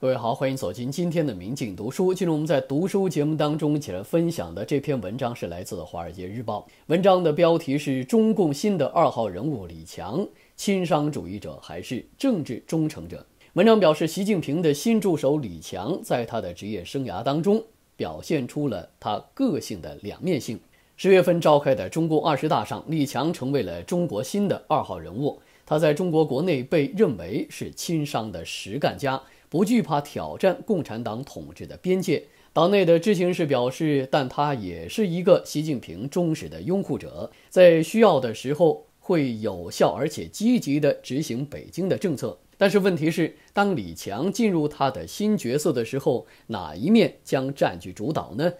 各位好，欢迎走进今天的《民警读书》。今天我们在读书节目当中，一起来分享的这篇文章是来自《华尔街日报》。文章的标题是《中共新的二号人物李强：亲商主义者还是政治忠诚者》。文章表示，习近平的新助手李强在他的职业生涯当中表现出了他个性的两面性。十月份召开的中共二十大上，李强成为了中国新的二号人物。他在中国国内被认为是亲商的实干家，不惧怕挑战共产党统治的边界。党内的知情人士表示，但他也是一个习近平忠实的拥护者，在需要的时候会有效而且积极地执行北京的政策。但是问题是，当李强进入他的新角色的时候，哪一面将占据主导呢？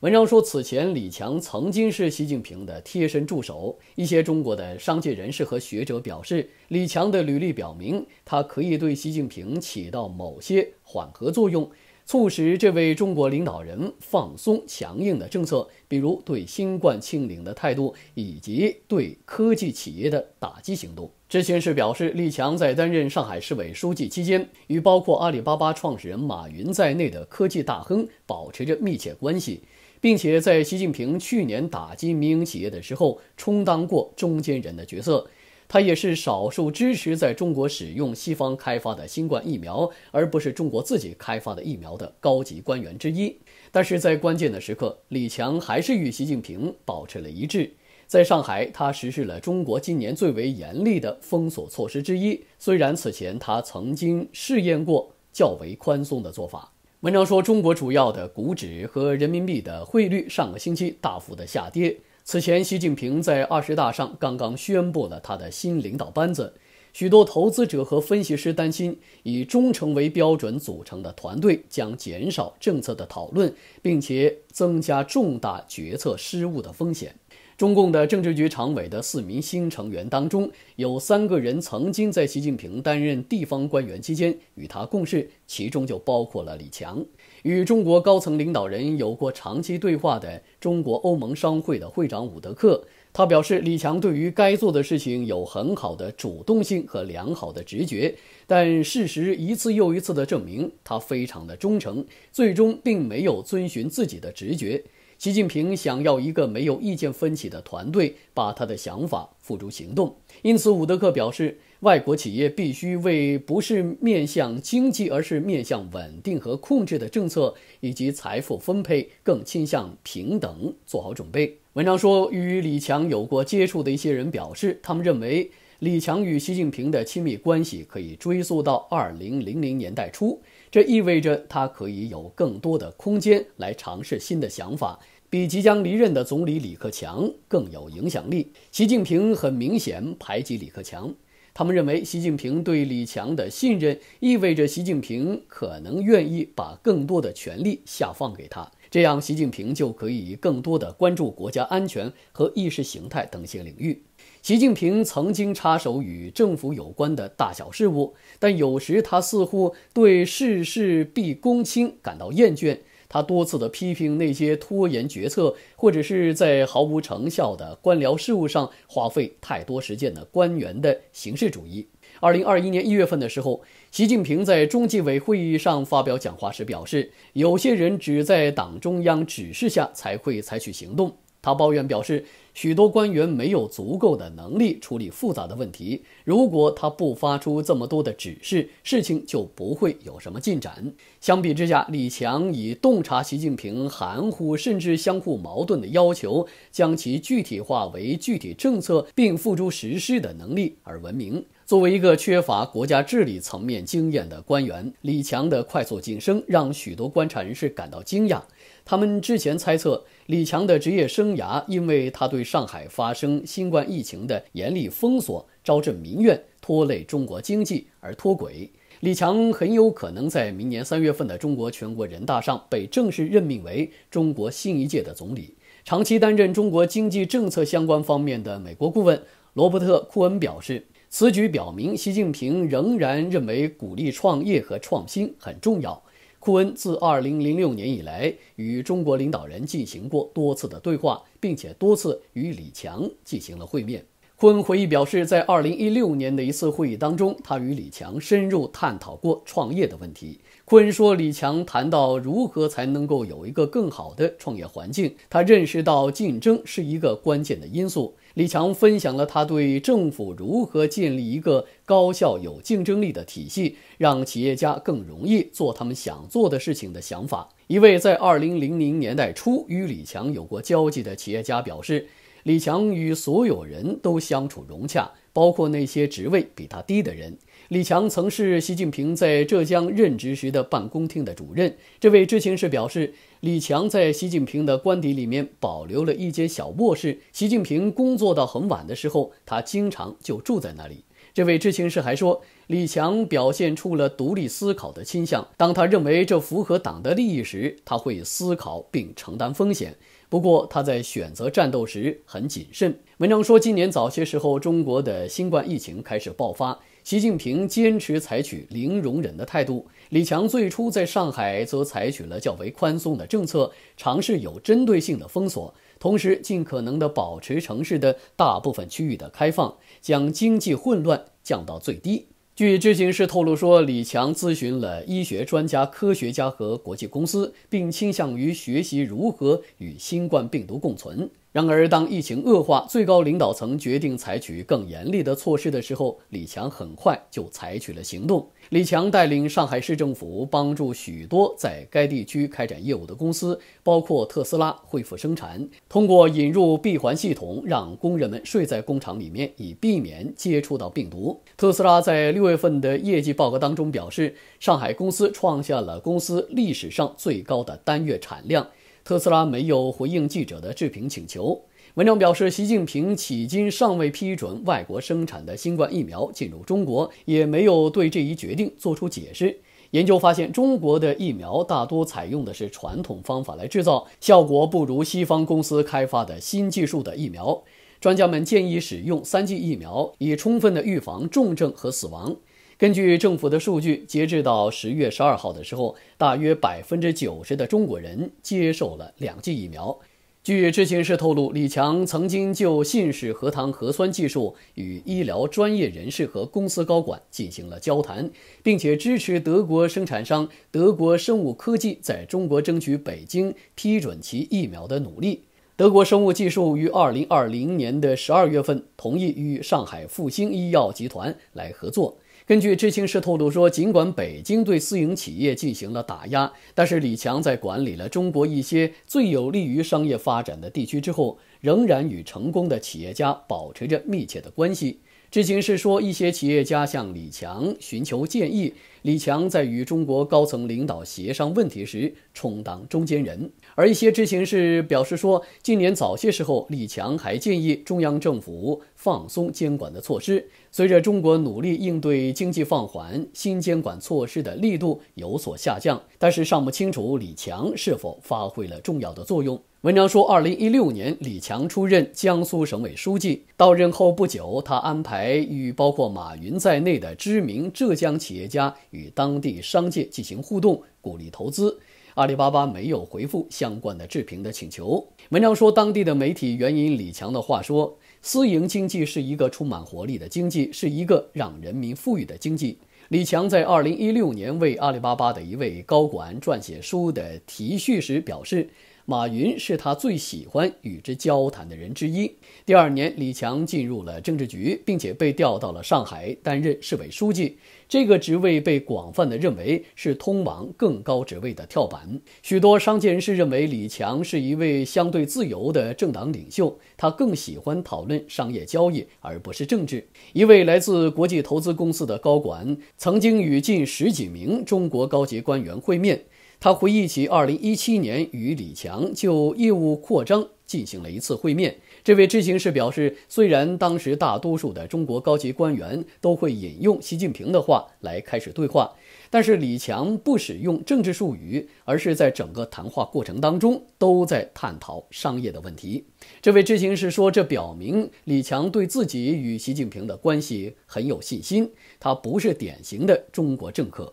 文章说，此前李强曾经是习近平的贴身助手。一些中国的商界人士和学者表示，李强的履历表明，他可以对习近平起到某些缓和作用，促使这位中国领导人放松强硬的政策，比如对新冠清零的态度以及对科技企业的打击行动。知情人士表示，李强在担任上海市委书记期间，与包括阿里巴巴创始人马云在内的科技大亨保持着密切关系。并且在习近平去年打击民营企业的时候，充当过中间人的角色。他也是少数支持在中国使用西方开发的新冠疫苗，而不是中国自己开发的疫苗的高级官员之一。但是在关键的时刻，李强还是与习近平保持了一致。在上海，他实施了中国今年最为严厉的封锁措施之一。虽然此前他曾经试验过较为宽松的做法。文章说，中国主要的股指和人民币的汇率上个星期大幅的下跌。此前，习近平在二十大上刚刚宣布了他的新领导班子，许多投资者和分析师担心，以忠诚为标准组成的团队将减少政策的讨论，并且增加重大决策失误的风险。中共的政治局常委的四名新成员当中，有三个人曾经在习近平担任地方官员期间与他共事，其中就包括了李强。与中国高层领导人有过长期对话的中国欧盟商会的会长伍德克，他表示，李强对于该做的事情有很好的主动性和良好的直觉，但事实一次又一次地证明他非常的忠诚，最终并没有遵循自己的直觉。习近平想要一个没有意见分歧的团队，把他的想法付诸行动。因此，伍德克表示，外国企业必须为不是面向经济，而是面向稳定和控制的政策，以及财富分配更倾向平等做好准备。文章说，与李强有过接触的一些人表示，他们认为李强与习近平的亲密关系可以追溯到二零零零年代初。这意味着他可以有更多的空间来尝试新的想法，比即将离任的总理李克强更有影响力。习近平很明显排挤李克强，他们认为习近平对李强的信任意味着习近平可能愿意把更多的权力下放给他。这样，习近平就可以更多的关注国家安全和意识形态等些领域。习近平曾经插手与政府有关的大小事务，但有时他似乎对事事必躬亲感到厌倦。他多次的批评那些拖延决策或者是在毫无成效的官僚事务上花费太多时间的官员的形式主义。二零二一年一月份的时候，习近平在中纪委会议上发表讲话时表示，有些人只在党中央指示下才会采取行动。他抱怨表示，许多官员没有足够的能力处理复杂的问题。如果他不发出这么多的指示，事情就不会有什么进展。相比之下，李强以洞察习近平含糊甚至相互矛盾的要求，将其具体化为具体政策并付诸实施的能力而闻名。作为一个缺乏国家治理层面经验的官员，李强的快速晋升让许多观察人士感到惊讶。他们之前猜测，李强的职业生涯因为他对上海发生新冠疫情的严厉封锁招致民怨，拖累中国经济而脱轨。李强很有可能在明年三月份的中国全国人大上被正式任命为中国新一届的总理。长期担任中国经济政策相关方面的美国顾问罗伯特·库恩表示。此举表明，习近平仍然认为鼓励创业和创新很重要。库恩自2006年以来与中国领导人进行过多次的对话，并且多次与李强进行了会面。坤回忆表示，在二零一六年的一次会议当中，他与李强深入探讨过创业的问题。坤说，李强谈到如何才能够有一个更好的创业环境，他认识到竞争是一个关键的因素。李强分享了他对政府如何建立一个高效有竞争力的体系，让企业家更容易做他们想做的事情的想法。一位在二零零零年代初与李强有过交际的企业家表示。李强与所有人都相处融洽，包括那些职位比他低的人。李强曾是习近平在浙江任职时的办公厅的主任。这位知情人士表示，李强在习近平的官邸里面保留了一间小卧室。习近平工作到很晚的时候，他经常就住在那里。这位知情人士还说，李强表现出了独立思考的倾向。当他认为这符合党的利益时，他会思考并承担风险。不过，他在选择战斗时很谨慎。文章说，今年早些时候，中国的新冠疫情开始爆发，习近平坚持采取零容忍的态度。李强最初在上海则采取了较为宽松的政策，尝试有针对性的封锁，同时尽可能地保持城市的大部分区域的开放，将经济混乱降到最低。据知情人士透露说，李强咨询了医学专家、科学家和国际公司，并倾向于学习如何与新冠病毒共存。然而，当疫情恶化，最高领导层决定采取更严厉的措施的时候，李强很快就采取了行动。李强带领上海市政府帮助许多在该地区开展业务的公司，包括特斯拉，恢复生产。通过引入闭环系统，让工人们睡在工厂里面，以避免接触到病毒。特斯拉在六月份的业绩报告当中表示，上海公司创下了公司历史上最高的单月产量。特斯拉没有回应记者的置评请求。文章表示，习近平迄今尚未批准外国生产的新冠疫苗进入中国，也没有对这一决定作出解释。研究发现，中国的疫苗大多采用的是传统方法来制造，效果不如西方公司开发的新技术的疫苗。专家们建议使用三剂疫苗，以充分的预防重症和死亡。根据政府的数据，截至到十月十二号的时候，大约百分之九十的中国人接受了两剂疫苗。据知情人士透露，李强曾经就信使核糖核酸技术与医疗专业人士和公司高管进行了交谈，并且支持德国生产商德国生物科技在中国争取北京批准其疫苗的努力。德国生物技术于二零二零年的十二月份同意与上海复星医药集团来合作。根据知情人士透露说，尽管北京对私营企业进行了打压，但是李强在管理了中国一些最有利于商业发展的地区之后，仍然与成功的企业家保持着密切的关系。知情人士说，一些企业家向李强寻求建议。李强在与中国高层领导协商问题时充当中间人，而一些知情人士表示说，今年早些时候，李强还建议中央政府放松监管的措施。随着中国努力应对经济放缓，新监管措施的力度有所下降，但是尚不清楚李强是否发挥了重要的作用。文章说，二零一六年，李强出任江苏省委书记。到任后不久，他安排与包括马云在内的知名浙江企业家与当地商界进行互动，鼓励投资。阿里巴巴没有回复相关的置评的请求。文章说，当地的媒体援引李强的话说：“私营经济是一个充满活力的经济，是一个让人民富裕的经济。”李强在二零一六年为阿里巴巴的一位高管撰写书的题序时表示。马云是他最喜欢与之交谈的人之一。第二年，李强进入了政治局，并且被调到了上海担任市委书记。这个职位被广泛的认为是通往更高职位的跳板。许多商界人士认为，李强是一位相对自由的政党领袖，他更喜欢讨论商业交易而不是政治。一位来自国际投资公司的高管曾经与近十几名中国高级官员会面。他回忆起二零一七年与李强就业务扩张进行了一次会面。这位知情人士表示，虽然当时大多数的中国高级官员都会引用习近平的话来开始对话，但是李强不使用政治术语，而是在整个谈话过程当中都在探讨商业的问题。这位知情人士说，这表明李强对自己与习近平的关系很有信心，他不是典型的中国政客。